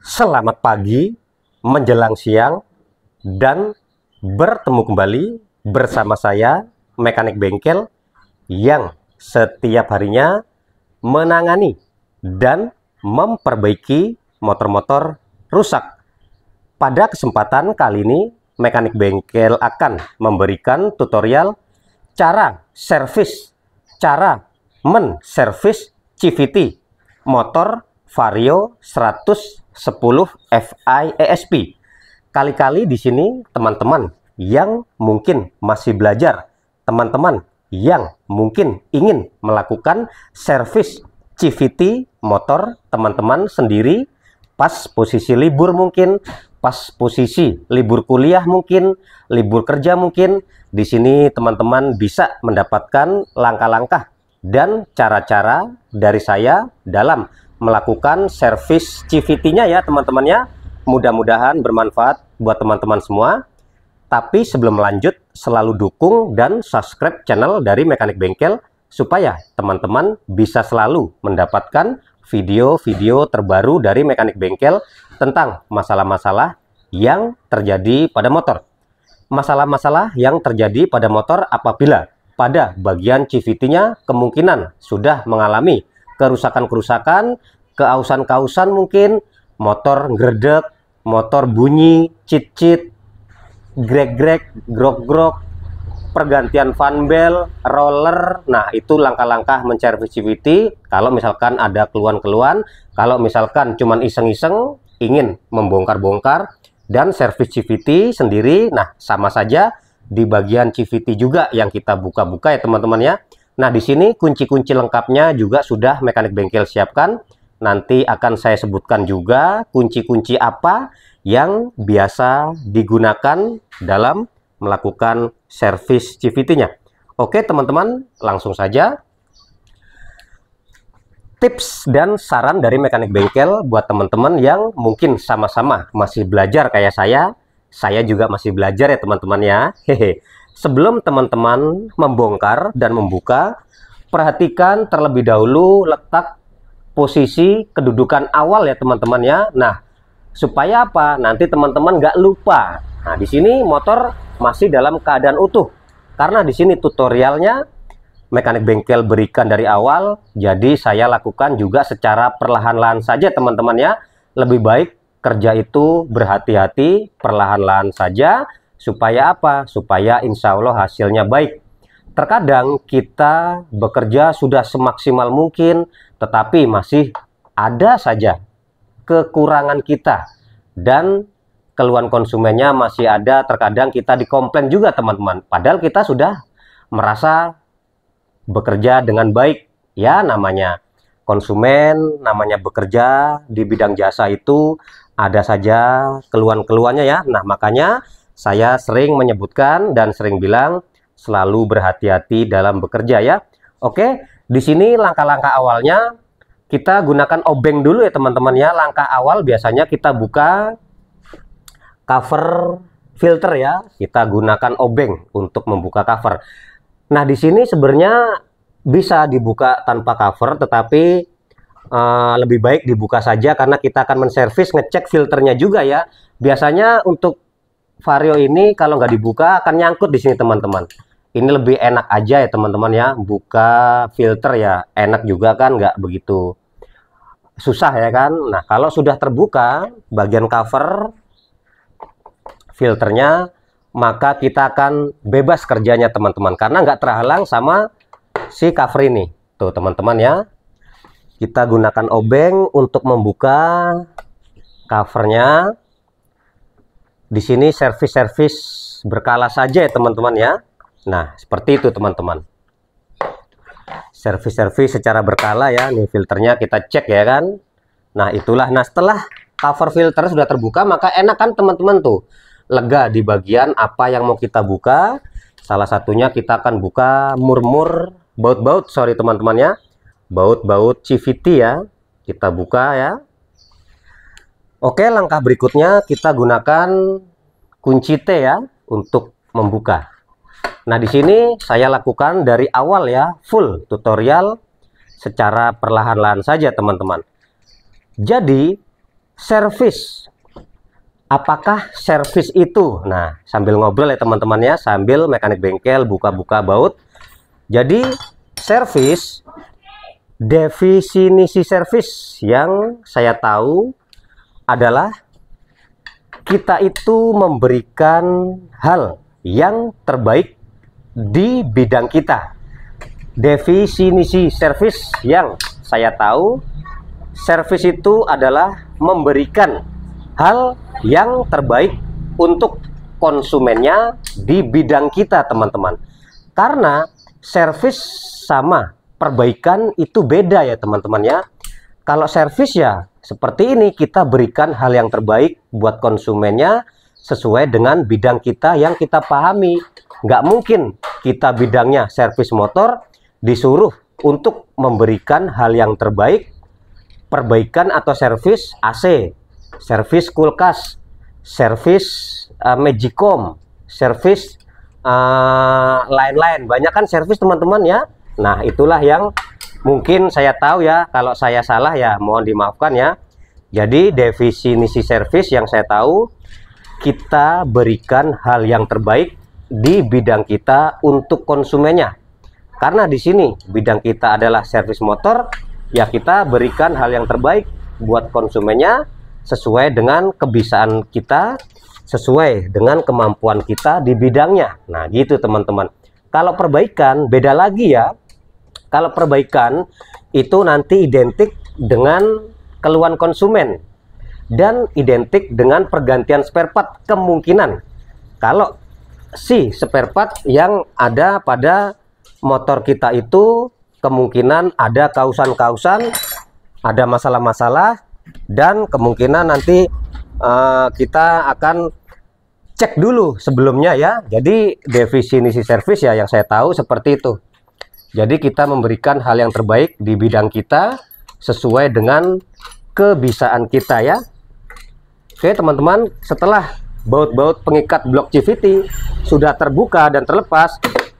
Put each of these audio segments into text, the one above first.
selamat pagi, menjelang siang, dan bertemu kembali bersama saya, mekanik bengkel, yang setiap harinya menangani dan memperbaiki motor-motor rusak. Pada kesempatan kali ini, mekanik bengkel akan memberikan tutorial cara servis, cara menservis CVT motor Vario 100 FIESP. Kali-kali di sini teman-teman yang mungkin masih belajar, teman-teman yang mungkin ingin melakukan servis CVT motor teman-teman sendiri pas posisi libur mungkin, pas posisi libur kuliah mungkin, libur kerja mungkin. Di sini teman-teman bisa mendapatkan langkah-langkah dan cara-cara dari saya dalam melakukan servis CVT-nya ya teman-teman ya. Mudah-mudahan bermanfaat buat teman-teman semua. Tapi sebelum lanjut, selalu dukung dan subscribe channel dari Mekanik Bengkel supaya teman-teman bisa selalu mendapatkan video-video terbaru dari Mekanik Bengkel tentang masalah-masalah yang terjadi pada motor. Masalah-masalah yang terjadi pada motor apabila pada bagian CVT-nya kemungkinan sudah mengalami kerusakan-kerusakan, keausan keausan mungkin, motor gredek, motor bunyi, cicit, grek-grek, grok-grok, pergantian fan bell, roller. Nah, itu langkah-langkah mencari CVT. kalau misalkan ada keluhan-keluhan, kalau misalkan cuman iseng-iseng ingin membongkar-bongkar dan servis CVT sendiri. Nah, sama saja di bagian CVT juga yang kita buka-buka ya teman-teman ya. Nah, di sini kunci-kunci lengkapnya juga sudah mekanik bengkel siapkan. Nanti akan saya sebutkan juga kunci-kunci apa yang biasa digunakan dalam melakukan servis CVT-nya. Oke, teman-teman, langsung saja tips dan saran dari mekanik bengkel buat teman-teman yang mungkin sama-sama masih belajar kayak saya. Saya juga masih belajar ya teman-teman ya. Hehe. Sebelum teman-teman membongkar dan membuka, perhatikan terlebih dahulu letak posisi kedudukan awal ya teman-teman ya. Nah, supaya apa? Nanti teman-teman nggak lupa. Nah, di sini motor masih dalam keadaan utuh. Karena di sini tutorialnya mekanik bengkel berikan dari awal, jadi saya lakukan juga secara perlahan-lahan saja teman-teman ya. Lebih baik kerja itu berhati-hati, perlahan-lahan saja Supaya apa? Supaya insya Allah hasilnya baik. Terkadang kita bekerja sudah semaksimal mungkin, tetapi masih ada saja kekurangan kita dan keluhan konsumennya masih ada. Terkadang kita dikomplain juga teman-teman. Padahal kita sudah merasa bekerja dengan baik. Ya namanya konsumen, namanya bekerja di bidang jasa itu ada saja keluhan-keluhannya ya. Nah makanya saya sering menyebutkan dan sering bilang selalu berhati-hati dalam bekerja ya. Oke, di sini langkah-langkah awalnya kita gunakan obeng dulu ya teman-teman ya. Langkah awal biasanya kita buka cover filter ya. Kita gunakan obeng untuk membuka cover. Nah, di sini sebenarnya bisa dibuka tanpa cover tetapi uh, lebih baik dibuka saja karena kita akan menservis ngecek filternya juga ya biasanya untuk vario ini kalau nggak dibuka akan nyangkut di sini teman-teman ini lebih enak aja ya teman-teman ya buka filter ya enak juga kan nggak begitu susah ya kan Nah kalau sudah terbuka bagian cover filternya maka kita akan bebas kerjanya teman-teman karena nggak terhalang sama si cover ini tuh teman-teman ya kita gunakan obeng untuk membuka covernya di sini servis-servis berkala saja ya teman-teman ya nah seperti itu teman-teman servis-servis secara berkala ya nih filternya kita cek ya kan nah itulah nah setelah cover filter sudah terbuka maka enak kan teman-teman tuh lega di bagian apa yang mau kita buka salah satunya kita akan buka murmur baut-baut sorry teman-teman ya baut-baut CVT ya kita buka ya Oke, langkah berikutnya kita gunakan kunci T ya untuk membuka. Nah, di sini saya lakukan dari awal ya, full tutorial secara perlahan-lahan saja teman-teman. Jadi, service apakah service itu? Nah, sambil ngobrol ya teman-teman ya, sambil mekanik bengkel buka-buka baut. Jadi, service definisi service yang saya tahu adalah kita itu memberikan hal yang terbaik di bidang kita. Definisi service yang saya tahu, service itu adalah memberikan hal yang terbaik untuk konsumennya di bidang kita, teman-teman. Karena service sama, perbaikan itu beda ya, teman-teman ya. Kalau service ya seperti ini kita berikan hal yang terbaik buat konsumennya sesuai dengan bidang kita yang kita pahami. Nggak mungkin kita bidangnya servis motor disuruh untuk memberikan hal yang terbaik perbaikan atau servis AC, servis kulkas, servis uh, magicom, servis eh, lain-lain. Banyak kan servis teman-teman ya. Nah itulah yang mungkin saya tahu ya kalau saya salah ya mohon dimaafkan ya jadi definisi service yang saya tahu kita berikan hal yang terbaik di bidang kita untuk konsumennya karena di sini bidang kita adalah service motor ya kita berikan hal yang terbaik buat konsumennya sesuai dengan kebiasaan kita sesuai dengan kemampuan kita di bidangnya nah gitu teman-teman kalau perbaikan beda lagi ya kalau perbaikan itu nanti identik dengan keluhan konsumen dan identik dengan pergantian spare part kemungkinan kalau si spare part yang ada pada motor kita itu kemungkinan ada kausan-kausan ada masalah-masalah dan kemungkinan nanti uh, kita akan cek dulu sebelumnya ya jadi definisi service ya yang saya tahu seperti itu jadi kita memberikan hal yang terbaik di bidang kita sesuai dengan kebisaan kita ya. Oke teman-teman, setelah baut-baut pengikat blok CVT sudah terbuka dan terlepas,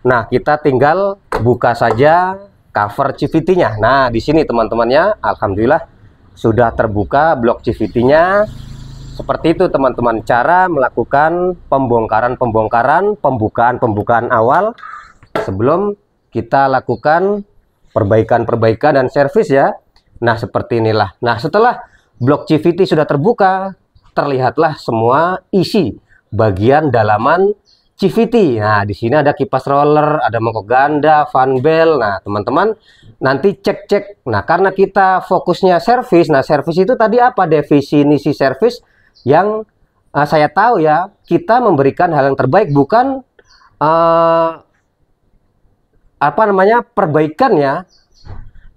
nah kita tinggal buka saja cover CVT-nya. Nah di sini teman-temannya, alhamdulillah sudah terbuka blok CVT-nya. Seperti itu teman-teman cara melakukan pembongkaran-pembongkaran, pembukaan-pembukaan awal sebelum kita lakukan perbaikan-perbaikan dan servis ya. Nah, seperti inilah. Nah, setelah blok CVT sudah terbuka, terlihatlah semua isi bagian dalaman CVT. Nah, di sini ada kipas roller, ada mangkok ganda, fan bell. Nah, teman-teman nanti cek-cek. Nah, karena kita fokusnya servis. Nah, servis itu tadi apa definisi servis yang uh, saya tahu ya, kita memberikan hal yang terbaik bukan uh, apa namanya perbaikannya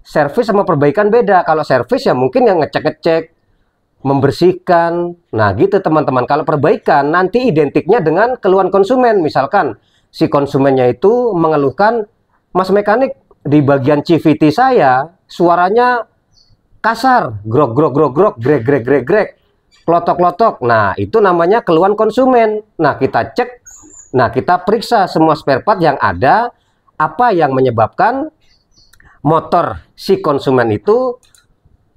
servis sama perbaikan beda kalau servis ya mungkin yang ngecek-ngecek membersihkan nah gitu teman-teman kalau perbaikan nanti identiknya dengan keluhan konsumen misalkan si konsumennya itu mengeluhkan mas mekanik di bagian CVT saya suaranya kasar grok grok grok grok grek grek grek grek klotok-klotok nah itu namanya keluhan konsumen nah kita cek nah kita periksa semua spare part yang ada apa yang menyebabkan motor si konsumen itu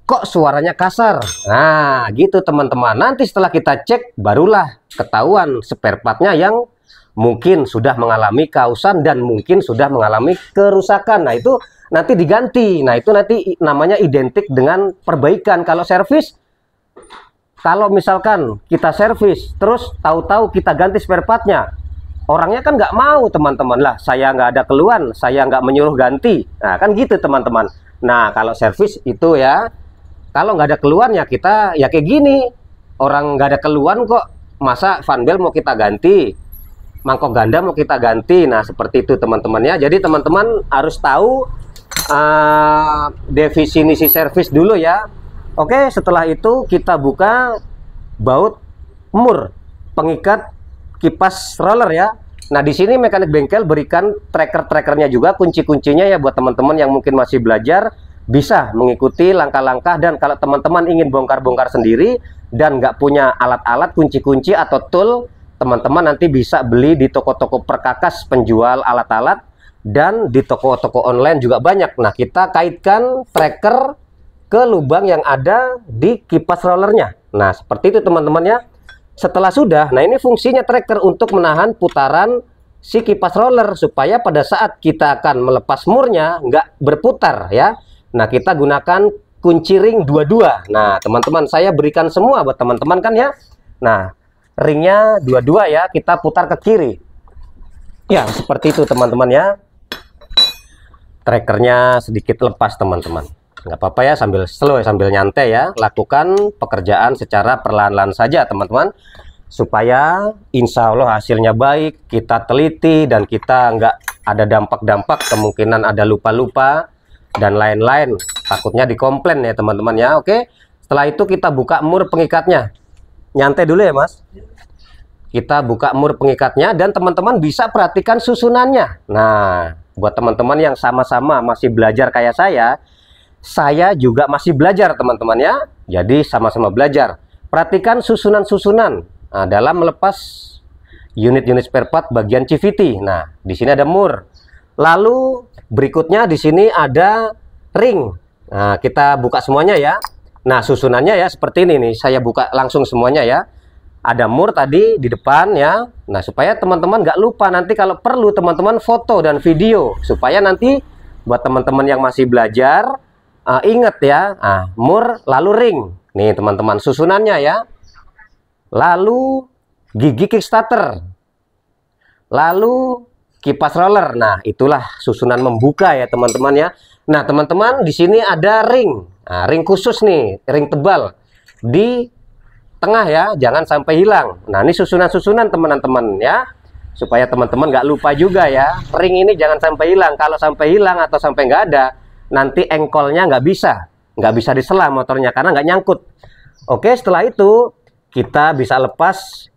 kok suaranya kasar. Nah, gitu teman-teman. Nanti setelah kita cek, barulah ketahuan spare partnya yang mungkin sudah mengalami kausan dan mungkin sudah mengalami kerusakan. Nah, itu nanti diganti. Nah, itu nanti namanya identik dengan perbaikan. Kalau servis, kalau misalkan kita servis, terus tahu-tahu kita ganti spare partnya, orangnya kan nggak mau teman-teman lah saya nggak ada keluhan saya nggak menyuruh ganti nah kan gitu teman-teman nah kalau servis itu ya kalau nggak ada keluhan ya kita ya kayak gini orang nggak ada keluhan kok masa fanbel mau kita ganti mangkok ganda mau kita ganti nah seperti itu teman-temannya jadi teman-teman harus tahu uh, definisi servis dulu ya oke setelah itu kita buka baut mur pengikat kipas roller ya. Nah, di sini mekanik bengkel berikan tracker-trackernya juga, kunci-kuncinya ya buat teman-teman yang mungkin masih belajar bisa mengikuti langkah-langkah dan kalau teman-teman ingin bongkar-bongkar sendiri dan nggak punya alat-alat kunci-kunci atau tool, teman-teman nanti bisa beli di toko-toko perkakas penjual alat-alat dan di toko-toko online juga banyak. Nah, kita kaitkan tracker ke lubang yang ada di kipas rollernya. Nah, seperti itu teman-teman ya. Setelah sudah, nah ini fungsinya tracker untuk menahan putaran si kipas roller supaya pada saat kita akan melepas murnya nggak berputar ya. Nah kita gunakan kunci ring dua-dua. Nah teman-teman saya berikan semua buat teman-teman kan ya. Nah ringnya dua-dua ya kita putar ke kiri. Ya seperti itu teman-teman ya. Trackernya sedikit lepas teman-teman nggak apa-apa ya sambil slow ya, sambil nyantai ya lakukan pekerjaan secara perlahan-lahan saja teman-teman supaya insya Allah hasilnya baik kita teliti dan kita nggak ada dampak-dampak kemungkinan ada lupa-lupa dan lain-lain takutnya dikomplain ya teman-teman ya oke setelah itu kita buka mur pengikatnya nyantai dulu ya mas kita buka mur pengikatnya dan teman-teman bisa perhatikan susunannya nah buat teman-teman yang sama-sama masih belajar kayak saya saya juga masih belajar teman-teman ya. Jadi sama-sama belajar. Perhatikan susunan-susunan nah, dalam melepas unit-unit spare part bagian CVT. Nah, di sini ada mur. Lalu berikutnya di sini ada ring. Nah, kita buka semuanya ya. Nah, susunannya ya seperti ini nih. Saya buka langsung semuanya ya. Ada mur tadi di depan ya. Nah, supaya teman-teman nggak lupa nanti kalau perlu teman-teman foto dan video supaya nanti buat teman-teman yang masih belajar uh, ingat ya ah, mur lalu ring nih teman-teman susunannya ya lalu gigi kickstarter lalu kipas roller nah itulah susunan membuka ya teman-teman ya nah teman-teman di sini ada ring nah, ring khusus nih ring tebal di tengah ya jangan sampai hilang nah ini susunan-susunan teman-teman ya supaya teman-teman nggak lupa juga ya ring ini jangan sampai hilang kalau sampai hilang atau sampai nggak ada nanti engkolnya nggak bisa nggak bisa disela motornya karena nggak nyangkut oke setelah itu kita bisa lepas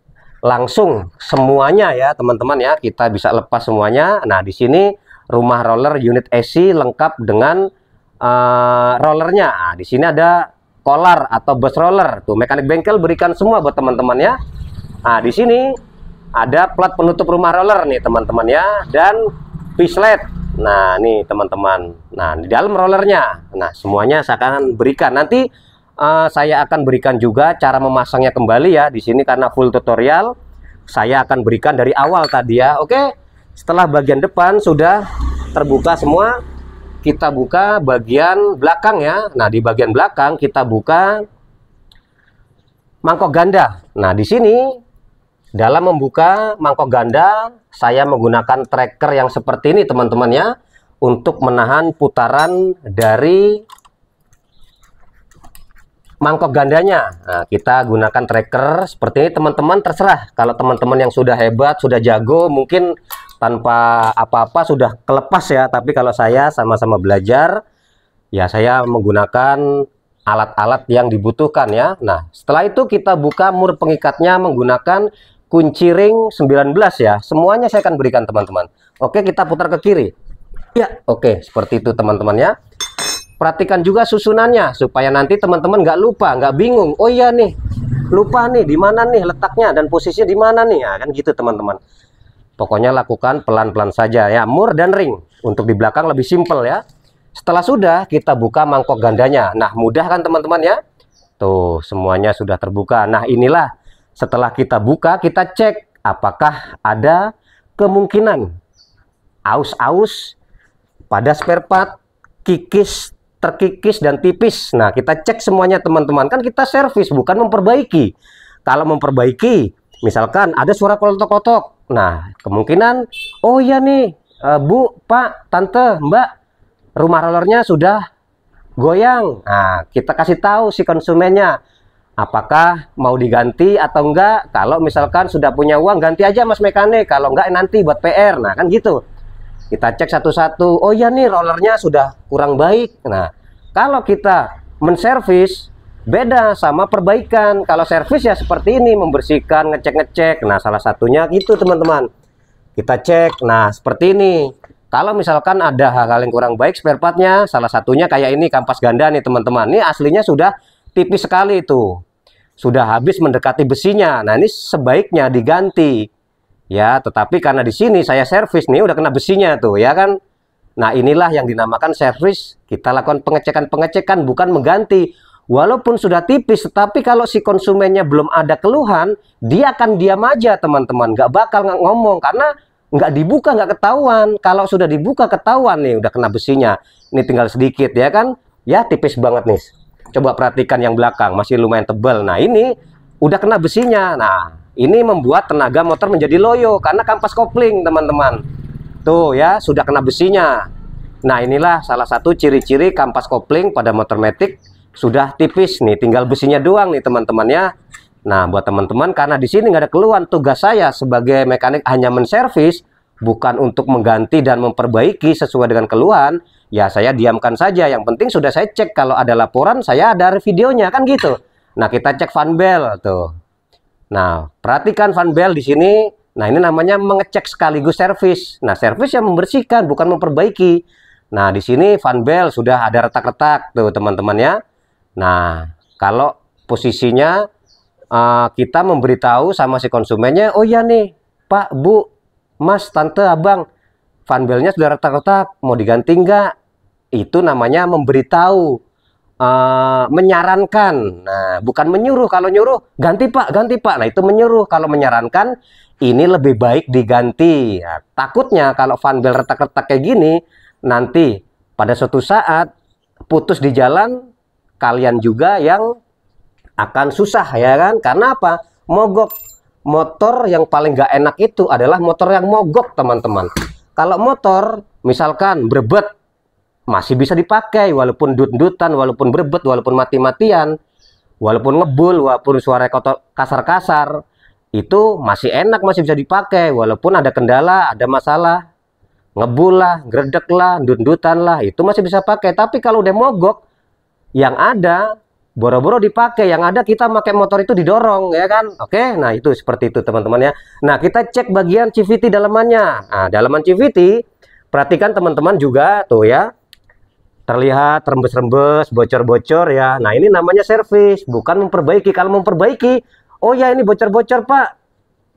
langsung semuanya ya teman-teman ya kita bisa lepas semuanya nah di sini rumah roller unit AC lengkap dengan uh, rollernya nah, di sini ada kolar atau bus roller tuh mekanik bengkel berikan semua buat teman-teman ya nah di sini ada plat penutup rumah roller nih teman-teman ya dan pislet Nah, ini teman-teman. Nah, di dalam rollernya. Nah, semuanya saya akan berikan. Nanti uh, saya akan berikan juga cara memasangnya kembali ya di sini karena full tutorial. Saya akan berikan dari awal tadi ya. Oke. Setelah bagian depan sudah terbuka semua, kita buka bagian belakang ya. Nah, di bagian belakang kita buka mangkok ganda. Nah, di sini dalam membuka mangkok ganda, saya menggunakan tracker yang seperti ini teman-teman ya, untuk menahan putaran dari mangkok gandanya. Nah, kita gunakan tracker seperti ini teman-teman terserah. Kalau teman-teman yang sudah hebat, sudah jago, mungkin tanpa apa-apa sudah kelepas ya. Tapi kalau saya sama-sama belajar, ya saya menggunakan alat-alat yang dibutuhkan ya. Nah, setelah itu kita buka mur pengikatnya menggunakan kunci ring 19 ya. Semuanya saya akan berikan teman-teman. Oke, kita putar ke kiri. Ya, oke, seperti itu teman-teman ya. Perhatikan juga susunannya supaya nanti teman-teman nggak lupa, nggak bingung. Oh iya nih, lupa nih di mana nih letaknya dan posisinya di mana nih. Ya, kan gitu teman-teman. Pokoknya lakukan pelan-pelan saja ya. Mur dan ring untuk di belakang lebih simpel ya. Setelah sudah, kita buka mangkok gandanya. Nah, mudah kan teman-teman ya? Tuh, semuanya sudah terbuka. Nah, inilah setelah kita buka, kita cek apakah ada kemungkinan aus-aus pada spare part, kikis, terkikis, dan tipis. Nah, kita cek semuanya teman-teman. Kan kita servis, bukan memperbaiki. Kalau memperbaiki, misalkan ada suara kotok-kotok. Nah, kemungkinan, oh iya nih, eh, Bu, Pak, Tante, Mbak, rumah rollernya sudah goyang. Nah, kita kasih tahu si konsumennya apakah mau diganti atau enggak kalau misalkan sudah punya uang ganti aja mas mekanik kalau enggak nanti buat PR nah kan gitu kita cek satu-satu oh ya nih rollernya sudah kurang baik nah kalau kita menservis beda sama perbaikan kalau servis ya seperti ini membersihkan ngecek-ngecek nah salah satunya gitu teman-teman kita cek nah seperti ini kalau misalkan ada hal-hal yang kurang baik spare partnya salah satunya kayak ini kampas ganda nih teman-teman ini aslinya sudah tipis sekali itu sudah habis mendekati besinya. Nah, ini sebaiknya diganti. Ya, tetapi karena di sini saya servis nih udah kena besinya tuh, ya kan? Nah, inilah yang dinamakan servis. Kita lakukan pengecekan-pengecekan bukan mengganti. Walaupun sudah tipis, tetapi kalau si konsumennya belum ada keluhan, dia akan diam aja, teman-teman. Gak bakal nggak ngomong, karena nggak dibuka, nggak ketahuan. Kalau sudah dibuka, ketahuan nih, udah kena besinya. Ini tinggal sedikit, ya kan? Ya, tipis banget nih. Coba perhatikan yang belakang, masih lumayan tebal. Nah, ini udah kena besinya. Nah, ini membuat tenaga motor menjadi loyo karena kampas kopling, teman-teman. Tuh ya, sudah kena besinya. Nah, inilah salah satu ciri-ciri kampas kopling pada motor Matic sudah tipis nih, tinggal besinya doang nih, teman-teman ya. Nah, buat teman-teman karena di sini nggak ada keluhan, tugas saya sebagai mekanik hanya menservis, bukan untuk mengganti dan memperbaiki sesuai dengan keluhan, ya saya diamkan saja. Yang penting sudah saya cek kalau ada laporan, saya ada videonya kan gitu. Nah, kita cek fan fanbel tuh. Nah, perhatikan fan fanbel di sini. Nah, ini namanya mengecek sekaligus servis. Nah, servis yang membersihkan bukan memperbaiki. Nah, di sini fan fanbel sudah ada retak-retak tuh teman-temannya. Nah, kalau posisinya uh, kita memberitahu sama si konsumennya, oh ya nih Pak Bu Mas, Tante, Abang, fanbelnya sudah retak-retak, mau diganti enggak? Itu namanya memberitahu, uh, menyarankan. Nah, bukan menyuruh. Kalau nyuruh, ganti Pak, ganti Pak. Nah, itu menyuruh. Kalau menyarankan, ini lebih baik diganti. Nah, takutnya kalau fanbel retak-retak kayak gini, nanti pada suatu saat putus di jalan, kalian juga yang akan susah ya kan? Karena apa? Mogok motor yang paling gak enak itu adalah motor yang mogok teman-teman kalau motor misalkan berbet masih bisa dipakai walaupun dut-dutan walaupun berbet walaupun mati-matian walaupun ngebul walaupun suara kotor kasar-kasar itu masih enak masih bisa dipakai walaupun ada kendala ada masalah ngebul lah gredek lah dut-dutan lah itu masih bisa pakai tapi kalau udah mogok yang ada boro-boro dipakai yang ada kita pakai motor itu didorong ya kan oke nah itu seperti itu teman-teman ya nah kita cek bagian CVT dalamannya nah dalaman CVT perhatikan teman-teman juga tuh ya terlihat rembes-rembes bocor-bocor ya nah ini namanya servis bukan memperbaiki kalau memperbaiki oh ya ini bocor-bocor pak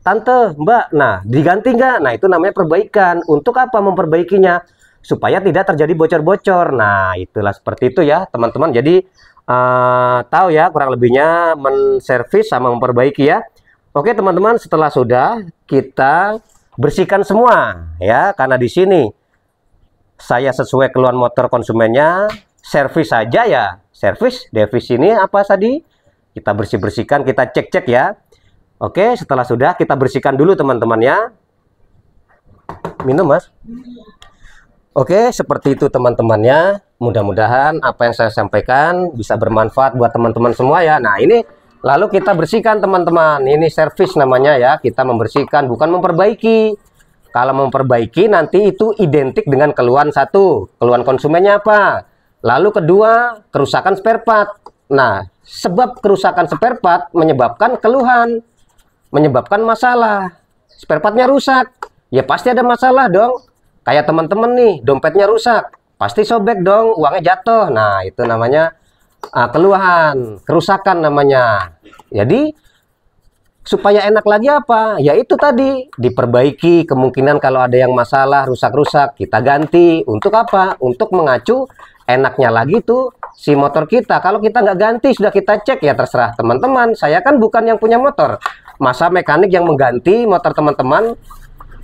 tante mbak nah diganti nggak nah itu namanya perbaikan untuk apa memperbaikinya supaya tidak terjadi bocor-bocor nah itulah seperti itu ya teman-teman jadi Eh, tahu ya kurang lebihnya menservis sama memperbaiki ya. Oke teman-teman setelah sudah kita bersihkan semua ya karena di sini saya sesuai keluhan motor konsumennya servis saja ya servis devis ini apa tadi kita bersih bersihkan kita cek cek ya Oke setelah sudah kita bersihkan dulu teman-teman ya minum mas Oke seperti itu teman-temannya mudah-mudahan apa yang saya sampaikan bisa bermanfaat buat teman-teman semua ya nah ini lalu kita bersihkan teman-teman ini servis namanya ya kita membersihkan bukan memperbaiki kalau memperbaiki nanti itu identik dengan keluhan satu keluhan konsumennya apa lalu kedua kerusakan spare part nah sebab kerusakan spare part menyebabkan keluhan menyebabkan masalah spare partnya rusak ya pasti ada masalah dong kayak teman-teman nih dompetnya rusak pasti sobek dong uangnya jatuh nah itu namanya uh, keluhan kerusakan namanya jadi supaya enak lagi apa? Ya itu tadi, diperbaiki kemungkinan kalau ada yang masalah rusak-rusak, kita ganti. Untuk apa? Untuk mengacu enaknya lagi tuh si motor kita. Kalau kita nggak ganti, sudah kita cek ya terserah teman-teman. Saya kan bukan yang punya motor. Masa mekanik yang mengganti motor teman-teman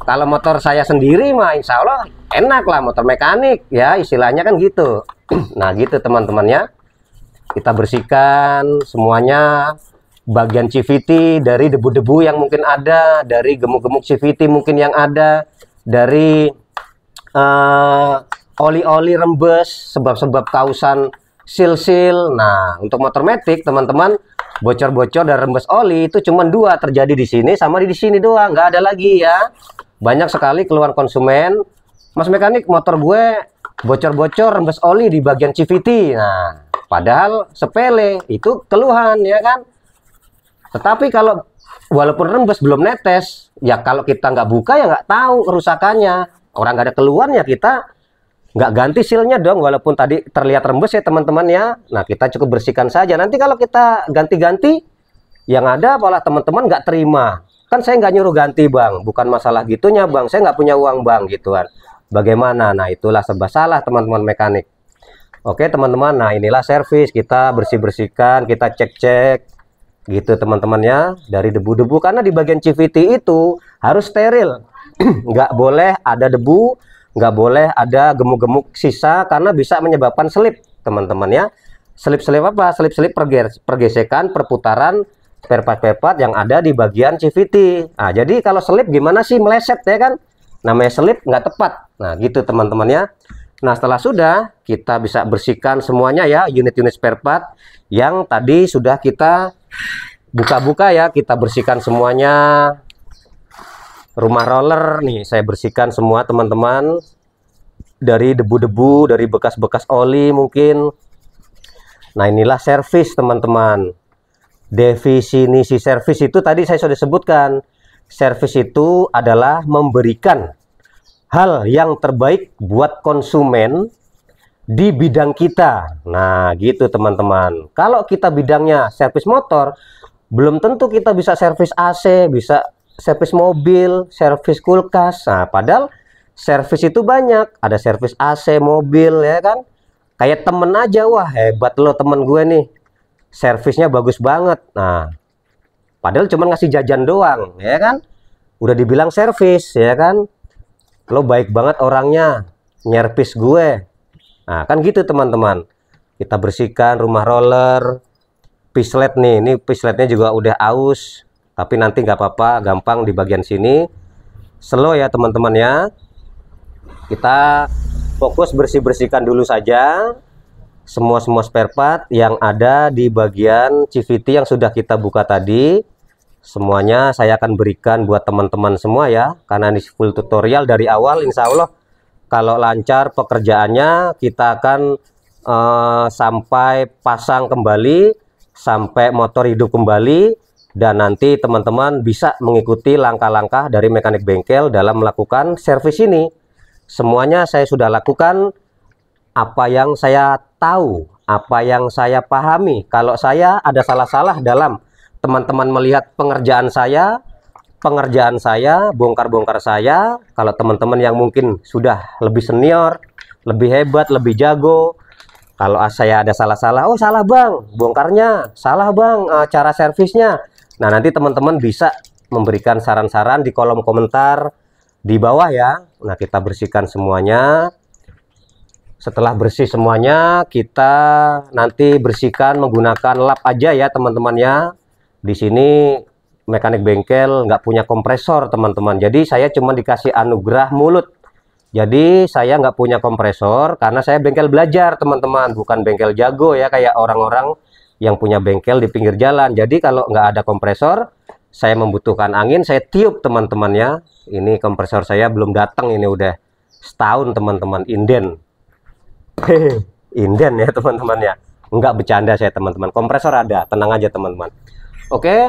kalau motor saya sendiri mah insya Allah enak lah motor mekanik ya istilahnya kan gitu nah gitu teman-temannya kita bersihkan semuanya bagian CVT dari debu-debu yang mungkin ada dari gemuk-gemuk CVT mungkin yang ada dari eh, oli-oli uh, rembes sebab-sebab kausan sil-sil nah untuk motor metik teman-teman bocor-bocor dan rembes oli itu cuma dua terjadi di sini sama di sini doang nggak ada lagi ya banyak sekali keluhan konsumen mas mekanik motor gue bocor-bocor rembes oli di bagian CVT nah padahal sepele itu keluhan ya kan tetapi kalau walaupun rembes belum netes ya kalau kita nggak buka ya nggak tahu kerusakannya orang nggak ada keluhan ya kita nggak ganti silnya dong walaupun tadi terlihat rembes ya teman-teman ya nah kita cukup bersihkan saja nanti kalau kita ganti-ganti yang ada malah teman-teman nggak terima kan saya nggak nyuruh ganti bang bukan masalah gitunya bang saya nggak punya uang bang gituan bagaimana nah itulah sebab salah teman-teman mekanik oke teman-teman nah inilah servis kita bersih-bersihkan kita cek-cek gitu teman-teman ya dari debu-debu karena di bagian CVT itu harus steril nggak boleh ada debu nggak boleh ada gemuk-gemuk sisa karena bisa menyebabkan slip teman-teman ya slip-slip apa slip-slip pergesekan perputaran spare part spare part yang ada di bagian CVT. Nah, jadi kalau selip gimana sih meleset ya kan? Namanya selip nggak tepat. Nah, gitu teman teman ya. Nah, setelah sudah, kita bisa bersihkan semuanya ya, unit-unit spare part yang tadi sudah kita buka-buka ya, kita bersihkan semuanya. Rumah roller nih, saya bersihkan semua teman-teman dari debu-debu, dari bekas-bekas oli mungkin. Nah, inilah servis teman-teman. Definisi service itu tadi saya sudah sebutkan. Service itu adalah memberikan hal yang terbaik buat konsumen di bidang kita. Nah, gitu teman-teman. Kalau kita bidangnya service motor, belum tentu kita bisa service AC, bisa service mobil, service kulkas. Nah, padahal service itu banyak. Ada service AC, mobil ya kan. Kayak temen aja, wah hebat lo temen gue nih servisnya bagus banget nah padahal cuma ngasih jajan doang ya kan udah dibilang servis ya kan lo baik banget orangnya nyerpis gue nah kan gitu teman-teman kita bersihkan rumah roller pislet nih ini pisletnya juga udah aus tapi nanti nggak apa-apa gampang di bagian sini slow ya teman-teman ya kita fokus bersih-bersihkan dulu saja semua-semua spare part yang ada di bagian CVT yang sudah kita buka tadi semuanya saya akan berikan buat teman-teman semua ya karena ini full tutorial dari awal insya Allah kalau lancar pekerjaannya kita akan uh, sampai pasang kembali sampai motor hidup kembali dan nanti teman-teman bisa mengikuti langkah-langkah dari mekanik bengkel dalam melakukan servis ini semuanya saya sudah lakukan apa yang saya tahu apa yang saya pahami. Kalau saya ada salah-salah dalam teman-teman melihat pengerjaan saya, pengerjaan saya, bongkar-bongkar saya, kalau teman-teman yang mungkin sudah lebih senior, lebih hebat, lebih jago, kalau saya ada salah-salah, oh salah bang, bongkarnya, salah bang, cara servisnya. Nah nanti teman-teman bisa memberikan saran-saran di kolom komentar di bawah ya. Nah kita bersihkan semuanya, setelah bersih semuanya kita nanti bersihkan menggunakan lap aja ya teman teman ya di sini mekanik bengkel nggak punya kompresor teman-teman jadi saya cuma dikasih anugerah mulut jadi saya nggak punya kompresor karena saya bengkel belajar teman-teman bukan bengkel jago ya kayak orang-orang yang punya bengkel di pinggir jalan jadi kalau nggak ada kompresor saya membutuhkan angin saya tiup teman teman ya ini kompresor saya belum datang ini udah setahun teman-teman inden inden ya teman-teman ya enggak bercanda saya teman-teman kompresor ada tenang aja teman-teman oke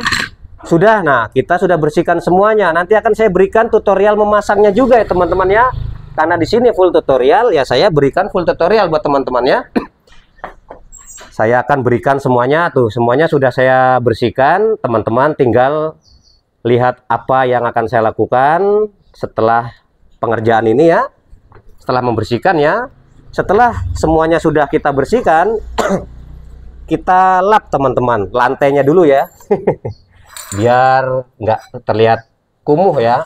sudah nah kita sudah bersihkan semuanya nanti akan saya berikan tutorial memasangnya juga ya teman-teman ya karena di sini full tutorial ya saya berikan full tutorial buat teman-teman ya saya akan berikan semuanya tuh semuanya sudah saya bersihkan teman-teman tinggal lihat apa yang akan saya lakukan setelah pengerjaan ini ya setelah membersihkan ya setelah semuanya sudah kita bersihkan kita lap teman-teman lantainya dulu ya biar nggak terlihat kumuh ya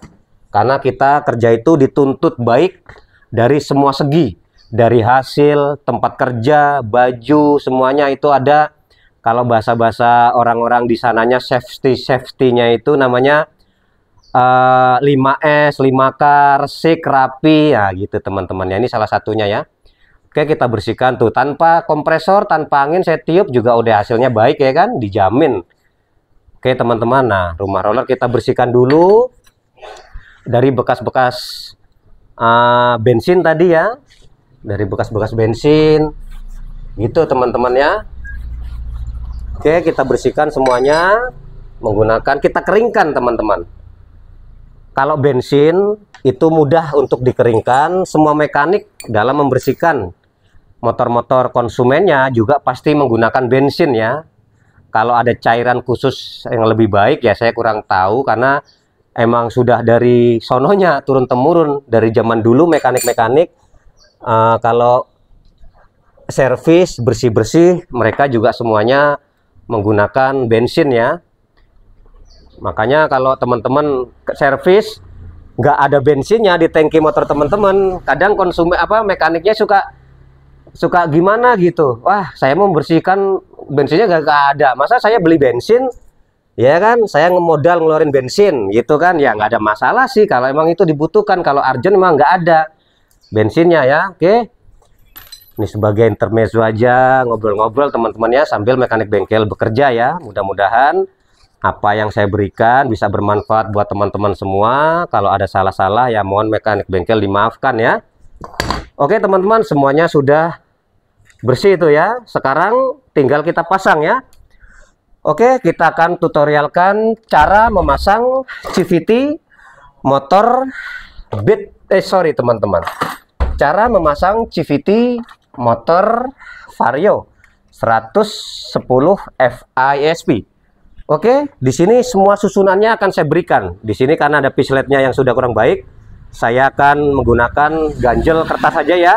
karena kita kerja itu dituntut baik dari semua segi dari hasil tempat kerja baju semuanya itu ada kalau bahasa-bahasa orang-orang di sananya safety safety-nya itu namanya uh, 5S 5K resik rapi ya gitu teman-teman ya ini salah satunya ya Oke kita bersihkan tuh tanpa kompresor tanpa angin saya tiup juga udah hasilnya baik ya kan dijamin Oke teman-teman nah rumah roller kita bersihkan dulu dari bekas-bekas uh, bensin tadi ya dari bekas-bekas bensin gitu teman-teman ya Oke kita bersihkan semuanya menggunakan kita keringkan teman-teman kalau bensin itu mudah untuk dikeringkan semua mekanik dalam membersihkan motor-motor konsumennya juga pasti menggunakan bensin ya. Kalau ada cairan khusus yang lebih baik ya saya kurang tahu karena emang sudah dari sononya turun temurun dari zaman dulu mekanik-mekanik uh, kalau servis bersih-bersih mereka juga semuanya menggunakan bensin ya. Makanya kalau teman-teman servis nggak ada bensinnya di tangki motor teman-teman, kadang konsumen apa mekaniknya suka suka gimana gitu wah saya mau bersihkan bensinnya gak, gak ada masa saya beli bensin ya kan saya ngemodal ngeluarin bensin gitu kan ya nggak ada masalah sih kalau emang itu dibutuhkan kalau urgent emang nggak ada bensinnya ya oke okay. ini sebagai intermezzo aja ngobrol-ngobrol teman-teman ya sambil mekanik bengkel bekerja ya mudah-mudahan apa yang saya berikan bisa bermanfaat buat teman-teman semua kalau ada salah-salah ya mohon mekanik bengkel dimaafkan ya oke teman-teman semuanya sudah bersih itu ya sekarang tinggal kita pasang ya Oke kita akan tutorialkan cara memasang CVT motor bit eh sorry teman-teman cara memasang CVT motor Vario 110 FISP Oke di sini semua susunannya akan saya berikan di sini karena ada pisletnya yang sudah kurang baik saya akan menggunakan ganjel kertas saja ya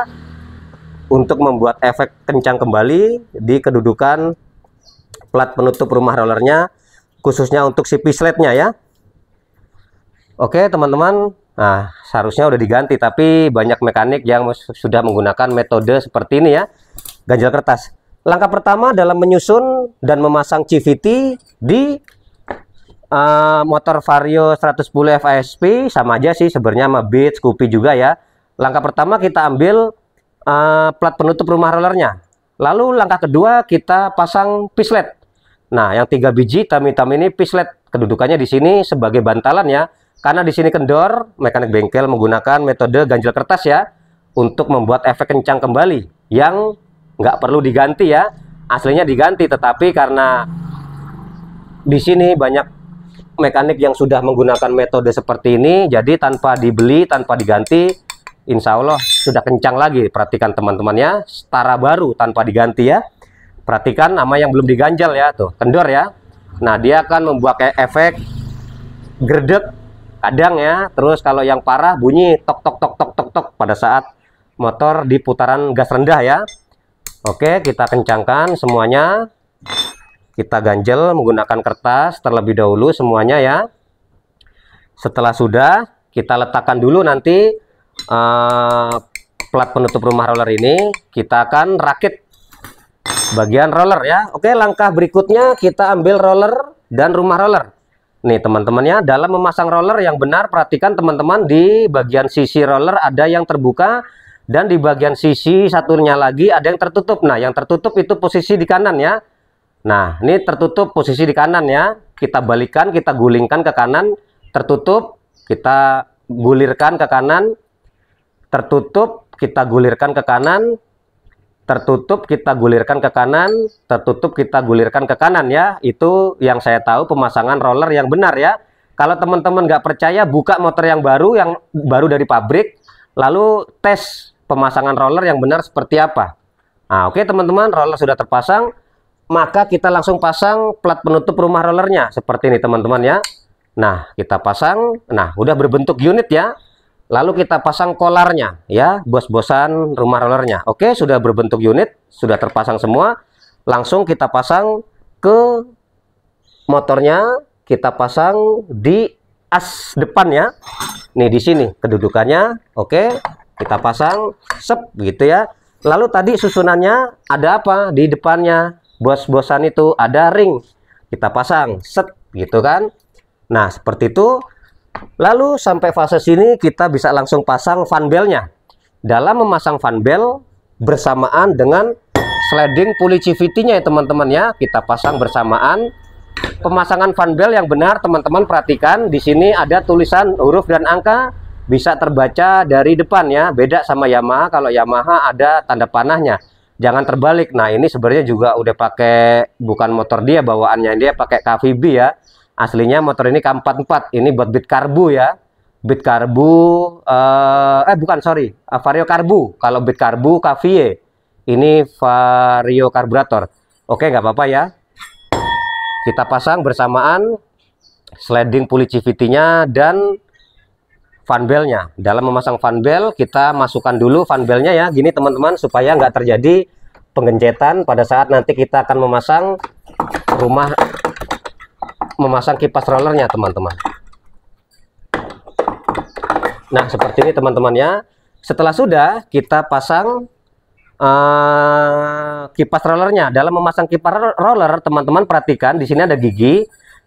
untuk membuat efek kencang kembali di kedudukan plat penutup rumah rollernya khususnya untuk si pisletnya ya Oke teman-teman nah seharusnya udah diganti tapi banyak mekanik yang sudah menggunakan metode seperti ini ya ganjal kertas langkah pertama dalam menyusun dan memasang CVT di uh, motor Vario 110 FISP sama aja sih sebenarnya sama Beats, Scoopy juga ya langkah pertama kita ambil uh, plat penutup rumah rollernya. Lalu langkah kedua kita pasang pislet. Nah, yang tiga biji hitam-hitam ini pislet. Kedudukannya di sini sebagai bantalan ya. Karena di sini kendor, mekanik bengkel menggunakan metode ganjil kertas ya untuk membuat efek kencang kembali yang nggak perlu diganti ya. Aslinya diganti, tetapi karena di sini banyak mekanik yang sudah menggunakan metode seperti ini, jadi tanpa dibeli, tanpa diganti, insya Allah sudah kencang lagi. Perhatikan teman-temannya, setara baru tanpa diganti ya. Perhatikan nama yang belum diganjal ya, tuh, kendor ya. Nah, dia akan membuat kayak efek gerdek kadang ya. Terus kalau yang parah bunyi tok tok tok tok tok tok pada saat motor di putaran gas rendah ya. Oke, kita kencangkan semuanya. Kita ganjel menggunakan kertas terlebih dahulu semuanya ya. Setelah sudah, kita letakkan dulu nanti uh, plat penutup rumah roller ini kita akan rakit bagian roller ya oke langkah berikutnya kita ambil roller dan rumah roller nih teman-temannya dalam memasang roller yang benar perhatikan teman-teman di bagian sisi roller ada yang terbuka dan di bagian sisi satunya lagi ada yang tertutup nah yang tertutup itu posisi di kanan ya nah ini tertutup posisi di kanan ya kita balikan kita gulingkan ke kanan tertutup kita gulirkan ke kanan tertutup kita gulirkan ke kanan tertutup kita gulirkan ke kanan, tertutup kita gulirkan ke kanan ya. Itu yang saya tahu pemasangan roller yang benar ya. Kalau teman-teman nggak percaya, buka motor yang baru, yang baru dari pabrik, lalu tes pemasangan roller yang benar seperti apa. Nah, oke okay, teman-teman, roller sudah terpasang, maka kita langsung pasang plat penutup rumah rollernya. Seperti ini teman-teman ya. Nah, kita pasang, nah udah berbentuk unit ya lalu kita pasang kolarnya ya bos-bosan rumah rollernya oke sudah berbentuk unit sudah terpasang semua langsung kita pasang ke motornya kita pasang di as depannya nih di sini kedudukannya oke kita pasang sep gitu ya lalu tadi susunannya ada apa di depannya bos-bosan itu ada ring kita pasang set gitu kan nah seperti itu Lalu sampai fase sini kita bisa langsung pasang fan belnya. Dalam memasang fan bell bersamaan dengan sliding pulley CVT-nya ya teman-teman ya, kita pasang bersamaan. Pemasangan fan bell yang benar teman-teman perhatikan di sini ada tulisan huruf dan angka bisa terbaca dari depan ya, beda sama Yamaha. Kalau Yamaha ada tanda panahnya. Jangan terbalik. Nah, ini sebenarnya juga udah pakai bukan motor dia bawaannya, dia pakai KVB ya aslinya motor ini K44 ini buat bit karbu ya bit karbu uh, eh bukan sorry uh, vario karbu kalau bit karbu kavie ini vario karburator oke nggak apa-apa ya kita pasang bersamaan sliding pulley CVT-nya dan fan nya dalam memasang fan belt kita masukkan dulu fan nya ya gini teman-teman supaya nggak terjadi penggencetan pada saat nanti kita akan memasang rumah memasang kipas rollernya teman-teman nah seperti ini teman teman ya setelah sudah kita pasang uh, kipas rollernya dalam memasang kipas roller teman-teman perhatikan di sini ada gigi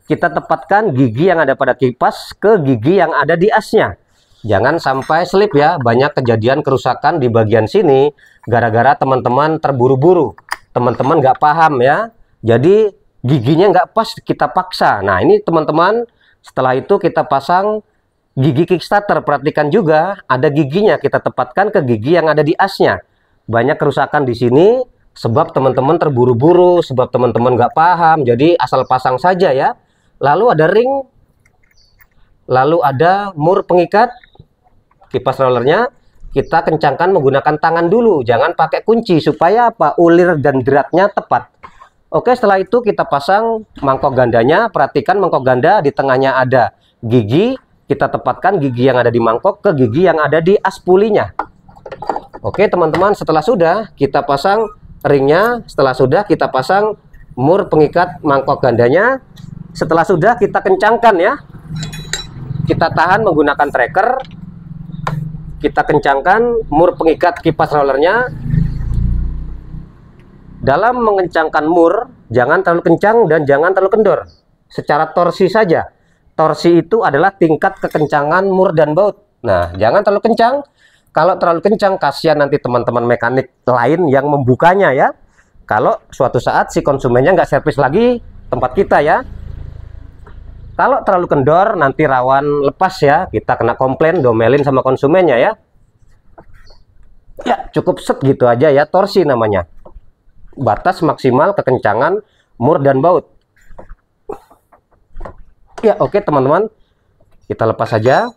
kita tepatkan gigi yang ada pada kipas ke gigi yang ada di asnya jangan sampai slip ya banyak kejadian kerusakan di bagian sini gara-gara teman-teman terburu-buru teman-teman nggak paham ya jadi giginya nggak pas kita paksa nah ini teman-teman setelah itu kita pasang gigi kickstarter perhatikan juga ada giginya kita tepatkan ke gigi yang ada di asnya banyak kerusakan di sini sebab teman-teman terburu-buru sebab teman-teman nggak paham jadi asal pasang saja ya lalu ada ring lalu ada mur pengikat kipas rollernya kita kencangkan menggunakan tangan dulu jangan pakai kunci supaya apa ulir dan dratnya tepat Oke, setelah itu kita pasang mangkok gandanya. Perhatikan mangkok ganda di tengahnya ada gigi. Kita tepatkan gigi yang ada di mangkok ke gigi yang ada di aspulinya. Oke, teman-teman, setelah sudah kita pasang ringnya. Setelah sudah kita pasang mur pengikat mangkok gandanya. Setelah sudah kita kencangkan ya. Kita tahan menggunakan tracker. Kita kencangkan mur pengikat kipas rollernya dalam mengencangkan mur, jangan terlalu kencang dan jangan terlalu kendor. Secara torsi saja. Torsi itu adalah tingkat kekencangan mur dan baut. Nah, jangan terlalu kencang. Kalau terlalu kencang, kasihan nanti teman-teman mekanik lain yang membukanya ya. Kalau suatu saat si konsumennya nggak servis lagi tempat kita ya. Kalau terlalu kendor, nanti rawan lepas ya. Kita kena komplain, domelin sama konsumennya ya. Ya, cukup set gitu aja ya, torsi namanya batas maksimal kekencangan mur dan baut. Ya, oke okay, teman-teman. Kita lepas saja.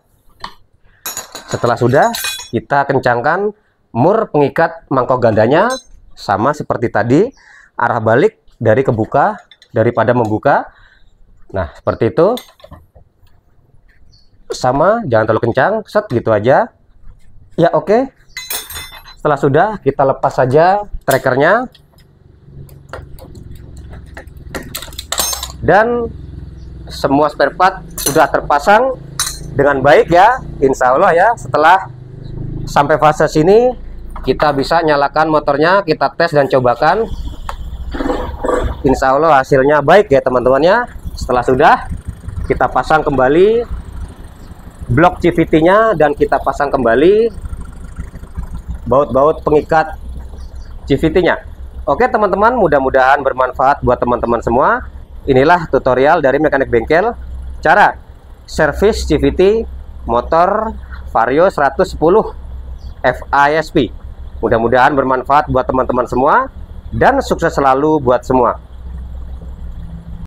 Setelah sudah, kita kencangkan mur pengikat mangkok gandanya sama seperti tadi, arah balik dari kebuka daripada membuka. Nah, seperti itu. Sama, jangan terlalu kencang, set gitu aja. Ya, oke. Okay. Setelah sudah, kita lepas saja trackernya dan semua spare part sudah terpasang dengan baik ya Insya Allah ya setelah sampai fase sini kita bisa nyalakan motornya kita tes dan cobakan Insya Allah hasilnya baik ya teman-temannya setelah sudah kita pasang kembali blok CVT nya dan kita pasang kembali baut-baut pengikat CVT nya Oke teman-teman mudah-mudahan bermanfaat buat teman-teman semua inilah tutorial dari mekanik bengkel cara servis CVT motor Vario 110 FISP mudah-mudahan bermanfaat buat teman-teman semua dan sukses selalu buat semua